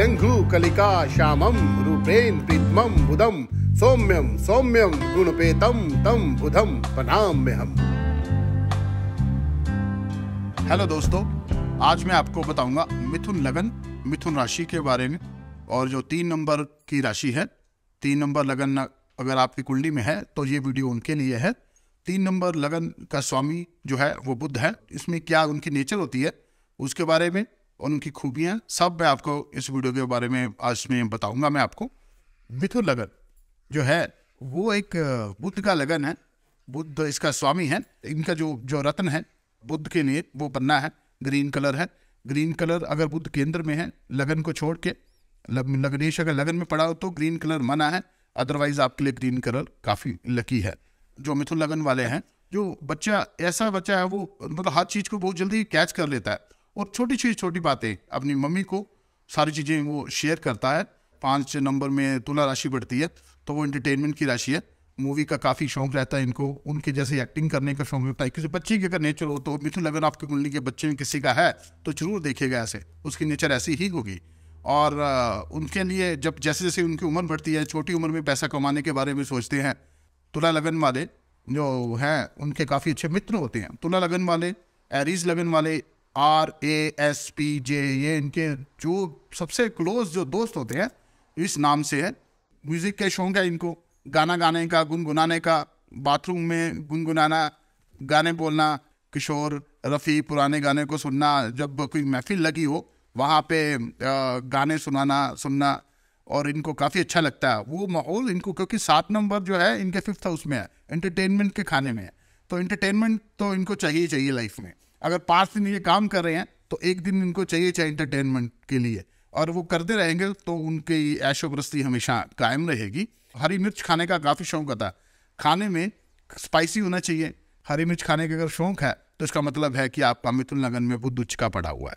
रंघु कलिका श्यामम रूपेण प्रीतमम बुधम सौम्यम सौम्यम गुणपेतम तम बुधम प्रणाम में हम हेलो दोस्तों आज मैं आपको बताऊंगा मिथुन लगन मिथुन राशि के बारे में और जो तीन नंबर की राशि है तीन नंबर लगन अगर आपकी कुंडली में है तो ये वीडियो उनके लिए है तीन नंबर लगन का स्वामी जो है वो बुद्ध है इसमें क्या उनकी नेचर होती है उसके बारे में और उनकी खूबियाँ सब मैं आपको इस वीडियो के बारे में आज में बताऊंगा मैं आपको मिथुन लगन जो है वो एक बुद्ध का लगन है बुद्ध इसका स्वामी है इनका जो जो रत्न है बुद्ध के लिए वो पन्ना है ग्रीन कलर है ग्रीन कलर अगर बुद्ध केंद्र में है लगन को छोड़ के लग्नेश अगर लगन में पड़ा हो तो ग्रीन कलर मना है अदरवाइज आपके लिए ग्रीन कलर काफ़ी लकी है जो मिथुन लगन वाले हैं जो बच्चा ऐसा बच्चा है वो मतलब हर चीज़ को बहुत जल्दी कैच कर लेता है और छोटी छोटी छोटी बातें अपनी मम्मी को सारी चीज़ें वो शेयर करता है पाँच नंबर में तुला राशि बढ़ती है तो वो इंटरटेनमेंट की राशि है मूवी का काफ़ी शौक रहता है इनको उनके जैसे एक्टिंग करने का शौक रहता है किसी बच्चे की अगर नेचर हो तो मिथुन लगन आपके कुंडली के बच्चे में किसी का है तो जरूर देखेगा ऐसे उसकी नेचर ऐसी ही होगी और उनके लिए जब जैसे जैसे उनकी उम्र बढ़ती है छोटी उम्र में पैसा कमाने के बारे में सोचते हैं तुला लगन वाले जो हैं उनके काफ़ी अच्छे मित्र होते हैं तुला लगन वाले एरीज लगन वाले R A S P J ये इनके जो सबसे क्लोज जो दोस्त होते हैं इस नाम से है म्यूज़िक के शौक है इनको गाना गाने का गुनगुनाने का बाथरूम में गुनगुनाना गाने बोलना किशोर रफ़ी पुराने गाने को सुनना जब कोई महफिल लगी हो वहाँ पे गाने सुनाना सुनना और इनको काफ़ी अच्छा लगता है वो माहौल इनको क्योंकि सात नंबर जो है इनके फिफ्थ हाउस में है एंटरटेनमेंट के खाने में है तो एंटरटेनमेंट तो इनको चाहिए चाहिए लाइफ में अगर पाँच दिन ये काम कर रहे हैं तो एक दिन इनको चाहिए चाहे इंटरटेनमेंट के लिए और वो करते रहेंगे तो उनकी ऐशोबरस्ती हमेशा कायम रहेगी हरी मिर्च खाने का काफ़ी शौक होता है खाने में स्पाइसी होना चाहिए हरी मिर्च खाने का अगर शौक है तो इसका मतलब है कि आपका मिथुन लगन में बुद्ध उचका पड़ा हुआ है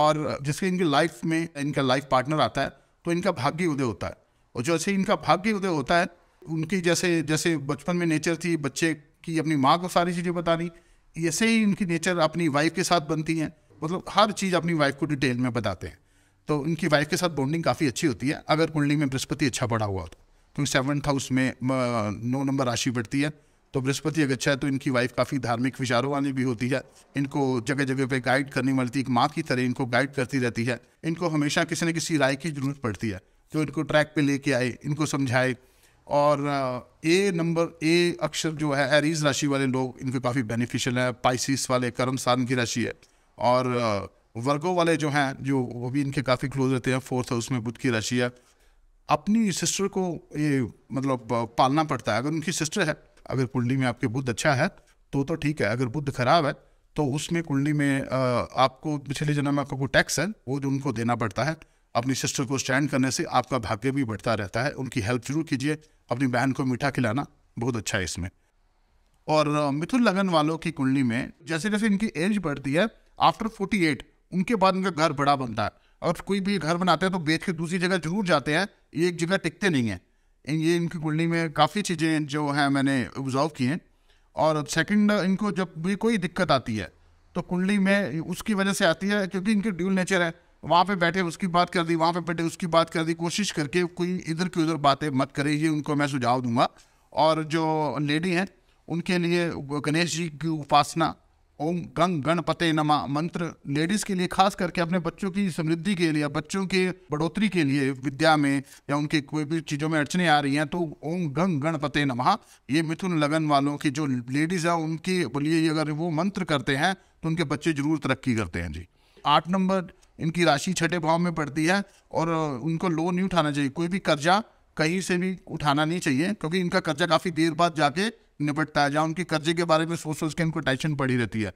और जिसके इनकी लाइफ में इनका लाइफ पार्टनर आता है तो इनका भाग्य उदय होता है और जैसे इनका भाग्य उदय होता है उनकी जैसे जैसे बचपन में नेचर थी बच्चे की अपनी माँ को सारी चीज़ें बतानी ऐसे ही इनकी नेचर अपनी वाइफ के साथ बनती है मतलब हर चीज़ अपनी वाइफ को डिटेल में बताते हैं तो इनकी वाइफ के साथ बॉन्डिंग काफ़ी अच्छी होती है अगर कुंडली में बृहस्पति अच्छा पड़ा हुआ तो क्योंकि सेवन्थ हाउस में नौ नंबर राशि बढ़ती है तो बृहस्पति अगर अच्छा है तो इनकी वाइफ काफ़ी धार्मिक विचारों वाली भी होती है इनको जगह जगह पर गाइड करने वाली एक माँ की तरह इनको गाइड करती रहती है इनको हमेशा किसी न किसी राय की जरूरत पड़ती है जो इनको ट्रैक पर लेके आए इनको समझाए और ए नंबर ए अक्षर जो है एरीज राशि वाले लोग इनको काफ़ी बेनिफिशियल है पाइसिस वाले करम सान की राशि है और वर्गो वाले जो हैं जो वो भी इनके काफ़ी क्लोज रहते हैं फोर्थ हाउस में बुद्ध की राशि है अपनी सिस्टर को ये मतलब पालना पड़ता है अगर उनकी सिस्टर है अगर कुंडली में आपके बुद्ध अच्छा है तो तो ठीक है अगर बुद्ध खराब है तो उसमें कुंडली में आपको पिछले जन्म में आपका कोई टैक्स है वो जो उनको देना पड़ता है अपनी सिस्टर को स्टैंड करने से आपका भाग्य भी बढ़ता रहता है उनकी हेल्प जरूर कीजिए अपनी बहन को मीठा खिलाना बहुत अच्छा है इसमें और मिथुन लगन वालों की कुंडली में जैसे जैसे इनकी एज बढ़ती है आफ्टर फोर्टी एट उनके बाद उनका घर बड़ा बनता है और कोई भी घर बनाते हैं तो बेच के दूसरी जगह जरूर जाते हैं ये एक जगह टिकते नहीं हैं इन ये इनकी कुंडली में काफ़ी चीज़ें जो हैं मैंने ऑब्जॉर्व की हैं और सेकंड इनको जब भी कोई दिक्कत आती है तो कुंडली में उसकी वजह से आती है क्योंकि इनकी ड्यूल नेचर है वहाँ पे बैठे उसकी बात कर दी वहाँ पे बैठे उसकी बात कर दी कोशिश करके कोई इधर की उधर बातें मत करें ये उनको मैं सुझाव दूंगा और जो लेडी हैं उनके लिए गणेश जी की उपासना ओम गंग गणपते नमा मंत्र लेडीज़ के लिए खास करके अपने बच्चों की समृद्धि के लिए बच्चों के बढ़ोतरी के लिए विद्या में या उनके कोई भी चीज़ों में अड़चने आ रही हैं तो ओम गंग गणपते नमा ये मिथुन लगन वालों की जो लेडीज़ हैं उनके बोलिए अगर वो मंत्र करते हैं तो उनके बच्चे जरूर तरक्की करते हैं जी आठ नंबर इनकी राशि छठे भाव में पड़ती है और उनको लोन नहीं उठाना चाहिए कोई भी कर्जा कहीं से भी उठाना नहीं चाहिए क्योंकि इनका कर्जा काफ़ी देर बाद जाके निपटता है जहाँ उनके कर्जे के बारे में सोच सोच के इनको टेंशन पड़ी रहती है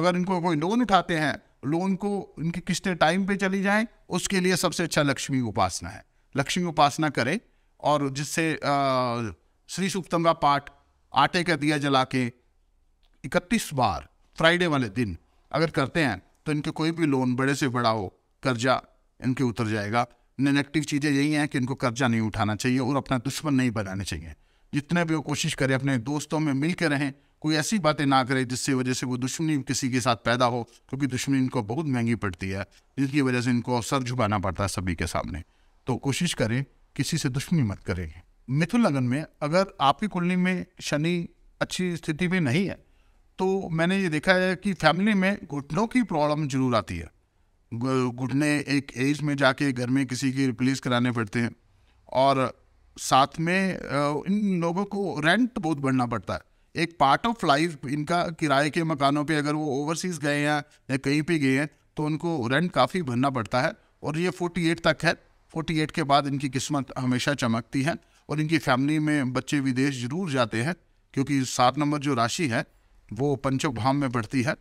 अगर इनको कोई लोन उठाते हैं लोन को इनकी किस्तें टाइम पे चली जाएं उसके लिए सबसे अच्छा लक्ष्मी उपासना है लक्ष्मी उपासना करें और जिससे श्री सुप्तम का पाठ आटे का दिया जला के इकतीस बार फ्राइडे वाले दिन अगर करते हैं तो इनके कोई भी लोन बड़े से बड़ा हो कर्जा इनके उतर जाएगा नेगेटिव चीज़ें यही हैं कि इनको कर्जा नहीं उठाना चाहिए और अपना दुश्मन नहीं बनाने चाहिए जितने भी वो कोशिश करें अपने दोस्तों में मिल के रहें कोई ऐसी बातें ना करें जिससे वजह से वो दुश्मनी किसी के साथ पैदा हो क्योंकि दुश्मनी इनको बहुत महंगी पड़ती है जिसकी वजह से इनको सर झुकाना पड़ता है सभी के सामने तो कोशिश करें किसी से दुश्मनी मत करें मिथुन लगन में अगर आपकी कुंडली में शनि अच्छी स्थिति में नहीं है तो मैंने ये देखा है कि फैमिली में घुटनों की प्रॉब्लम जरूर आती है घुटने एक एज में जाके घर में किसी की रिप्लेस कराने पड़ते हैं और साथ में इन लोगों को रेंट बहुत बढ़ना पड़ता है एक पार्ट ऑफ लाइफ इनका किराए के मकानों पे अगर वो ओवरसीज गए हैं या कहीं पे गए हैं तो उनको रेंट काफ़ी भरना पड़ता है और ये 48 तक है 48 के बाद इनकी किस्मत हमेशा चमकती है और इनकी फैमिली में बच्चे विदेश जरूर जाते हैं क्योंकि सात नंबर जो राशि है वो पंचो भाव में बढ़ती है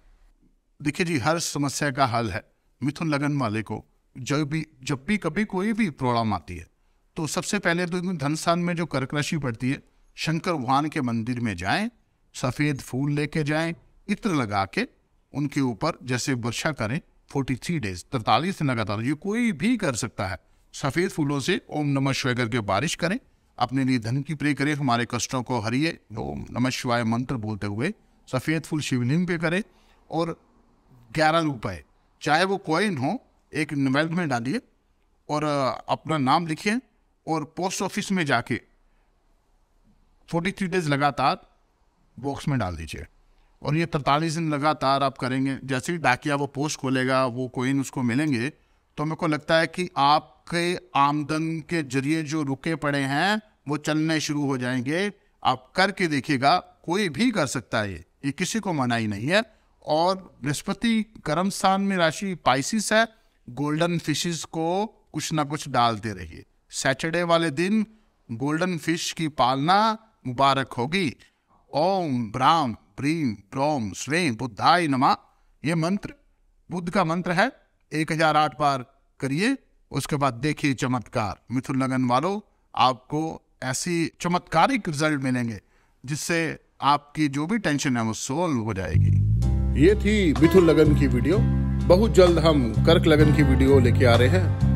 देखिए जी हर समस्या का हल है मिथुन लगन वाले को जब भी जब भी कभी कोई भी प्रॉब्लम आती है तो सबसे पहले तो धन स्थान में जो कर्क राशि पड़ती है शंकर भगवान के मंदिर में जाएं सफ़ेद फूल लेके जाएं इत्र लगा के उनके ऊपर जैसे वर्षा करें फोर्टी थ्री डेज तरतालीस दिन लगातार ये कोई भी कर सकता है सफ़ेद फूलों से ओम नमः शिवाय करके बारिश करें अपने लिए धन की प्रे करें हमारे कष्टों को हरिए ओम नमः शिवाय मंत्र बोलते हुए सफ़ेद फुल शिवलिंग पे करें और ग्यारह रुपये चाहे वो कॉइन हो एक नवेल्ट में डालिए और अपना नाम लिखिए और पोस्ट ऑफिस में जाके फोर्टी थ्री डेज लगातार बॉक्स में डाल दीजिए और ये तरतालीस दिन लगातार आप करेंगे जैसे ही डाकिया वो पोस्ट खोलेगा वो कोइन उसको मिलेंगे तो मेरे को लगता है कि आपके आमदन के जरिए जो रुके पड़े हैं वो चलने शुरू हो जाएंगे आप करके देखिएगा कोई भी कर सकता है ये ये किसी को ही नहीं है और बृहस्पति कर्म स्थान में राशि पाइसिस है गोल्डन फिशेस को कुछ ना कुछ डालते रहिए सैटरडे वाले दिन गोल्डन फिश की पालना मुबारक होगी ओम ब्राम प्रीम ब्रोम स्वे बुद्धाय नमा ये मंत्र बुद्ध का मंत्र है एक हजार आठ बार करिए उसके बाद देखिए चमत्कार मिथुन लगन वालों आपको ऐसी चमत्कारिक रिजल्ट मिलेंगे जिससे आपकी जो भी टेंशन है वो सोल्व हो जाएगी ये थी मिथुन लगन की वीडियो बहुत जल्द हम कर्क लगन की वीडियो लेके आ रहे हैं